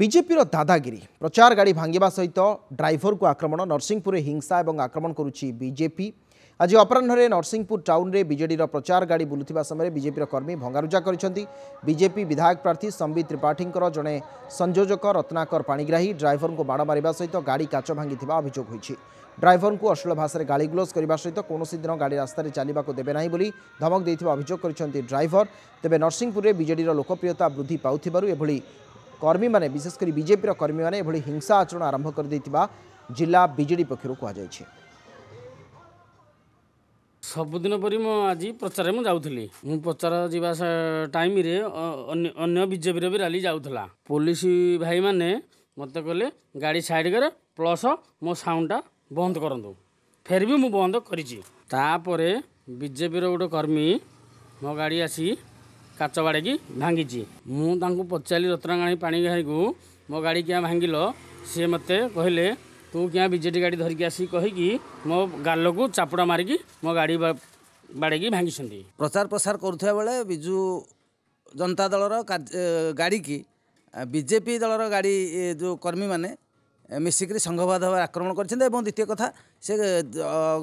ବିଜେପିର ଦାଦାଗିରି ପ୍ରଚାର ଗାଡ଼ି ଭାଙ୍ଗିବା ସହିତ ଡ୍ରାଇଭରକୁ ଆକ୍ରମଣ ନରସିଂହପୁରରେ ହିଂସା ଏବଂ ଆକ୍ରମଣ କରୁଛି ବିଜେପି ଆଜି ଅପରାହ୍ନରେ ନରସିଂହପୁର ଟାଉନରେ ବିଜେଡ଼ିର ପ୍ରଚାର ଗାଡ଼ି ବୁଲୁଥିବା ସମୟରେ ବିଜେପିର କର୍ମୀ ଭଙ୍ଗାରୁଜା କରିଛନ୍ତି ବିଜେପି ବିଧାୟକ ପ୍ରାର୍ଥୀ ସମ୍ବିତ ତ୍ରିପାଠୀଙ୍କର ଜଣେ ସଂଯୋଜକ ରତ୍ନାକର ପାଣିଗ୍ରାହୀ ଡ୍ରାଇଭରଙ୍କୁ ମାଡ଼ ମାରିବା ସହିତ ଗାଡ଼ି କାଚ ଭାଙ୍ଗିଥିବା ଅଭିଯୋଗ ହୋଇଛି ଡ୍ରାଇଭରଙ୍କୁ ଅଶ୍ଳୀଳ ଭାଷାରେ ଗାଳିଗୁଲଜ କରିବା ସହିତ କୌଣସି ଦିନ ଗାଡ଼ି ରାସ୍ତାରେ ଚାଲିବାକୁ ଦେବେ ନାହିଁ ବୋଲି ଧମକ ଦେଇଥିବା ଅଭିଯୋଗ କରିଛନ୍ତି ଡ୍ରାଇଭର ତେବେ ନରସିଂହପୁରରେ ବିଜେଡ଼ିର ଲୋକପ୍ରିୟତା ବୃଦ୍ଧି ପାଉଥିବାରୁ ଏଭଳି কর্মী মানে বিশেষ করে বিজেপির কর্মী মানে এভাবে হিংসা আচরণ আরম্ভ করে দিয়ে জেলা বিজেডি পক্ষ কুযাই ସବୁଦିନ ପରି ମୁଁ ଆଜି ପ୍ରଚାରରେ ମୁଁ ଯାଉଥିଲି ମୁଁ ପ୍ରଚାର ଯିବା ଟାଇମ୍ରେ ଅନ୍ୟ ବିଜେପିର ବି ରାଲି ଯାଉଥିଲା ପୋଲିସ ଭାଇମାନେ ମୋତେ କହିଲେ ଗାଡ଼ି ସାଇଡ଼ କର ପ୍ଲସ୍ ମୋ ସାଉଣ୍ଡଟା ବନ୍ଦ କରନ୍ତୁ ଫେର୍ ବି ମୁଁ ବନ୍ଦ କରିଛି ତାପରେ ବିଜେପିର ଗୋଟେ କର୍ମୀ ମୋ ଗାଡ଼ି ଆସି କାଚ ବାଡ଼େଇକି ଭାଙ୍ଗିଛି ମୁଁ ତାଙ୍କୁ ପଚାରିଲି ରତ୍ନାରାଣୀ ପାଣିଗ୍ରାହୀକୁ ମୋ ଗାଡ଼ି କିଆଁ ଭାଙ୍ଗିଲ ସିଏ ମୋତେ କହିଲେ ତୁ କିଆଁ ବିଜେଡ଼ି ଗାଡ଼ି ଧରିକି ଆସିକି କହିକି ମୋ ଗାଲକୁ ଚାପୁଡ଼ା ମାରିକି ମୋ ଗାଡ଼ି ବାଡ଼େଇକି ଭାଙ୍ଗିଛନ୍ତି ପ୍ରଚାର ପ୍ରସାର କରୁଥିବା ବେଳେ ବିଜୁ ଜନତା ଦଳର ଗାଡ଼ିକି ବିଜେପି ଦଳର ଗାଡ଼ି ଯେଉଁ କର୍ମୀମାନେ ମିଶିକରି ସଂଘବାଦ ଭାବରେ ଆକ୍ରମଣ କରିଛନ୍ତି ଏବଂ ଦ୍ୱିତୀୟ କଥା ସେ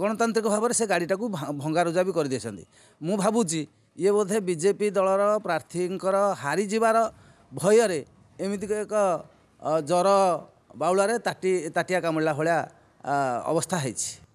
ଗଣତାନ୍ତ୍ରିକ ଭାବରେ ସେ ଗାଡ଼ିଟାକୁ ଭଙ୍ଗାରୁଜା ବି କରିଦେଇଛନ୍ତି ମୁଁ ଭାବୁଛି ଇଏ ବୋଧେ ବିଜେପି ଦଳର ପ୍ରାର୍ଥୀଙ୍କର ହାରିଯିବାର ଭୟରେ ଏମିତିକି ଏକ ଜ୍ୱର ବାଉଳାରେ ତାଟି ତାଟିଆ କାମୁଡ଼ିଲା ଭଳିଆ ଅବସ୍ଥା ହେଇଛି